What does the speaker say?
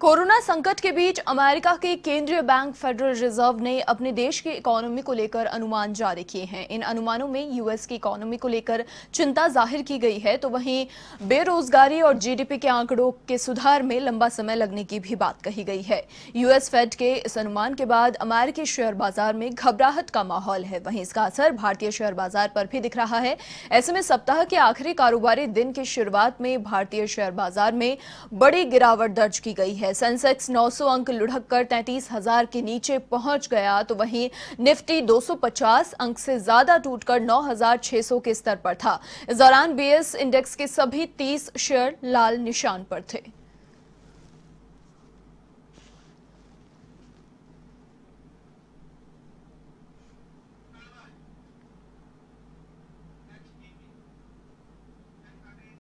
corona संकट के बीच America के केंद्रीय बैंक फेडरल रिजर्व ने अपने देश की इकोनॉमी को लेकर अनुमान जारी किए हैं इन अनुमानों में यूएस की इकोनॉमी को लेकर चिंता जाहिर की गई है तो वहीं बेरोजगारी और जीडीपी के आंकड़ों के सुधार में लंबा समय लगने की भी बात कही गई है यूएस फेड के इस अनुमान के बाद अमेरिकी शेयर बाजार में घबराहट का माहौल है वहीं इसका असर भारतीय शेयर बाजार पर भी दिख रहा है ऐसे में सप्ताह के आखिरी कारोबारी दिन की शुरुआत में भारतीय शेयर बाजार में बड़ी गिरावट दर्ज की गई है है सेंसेक्स 900 अंक लुढ़क कर तैंतीस हजार के नीचे पहुंच गया तो वहीं निफ्टी 250 अंक से ज्यादा टूटकर 9,600 के स्तर पर था इस दौरान बीएस इंडेक्स के सभी 30 शेयर लाल निशान पर थे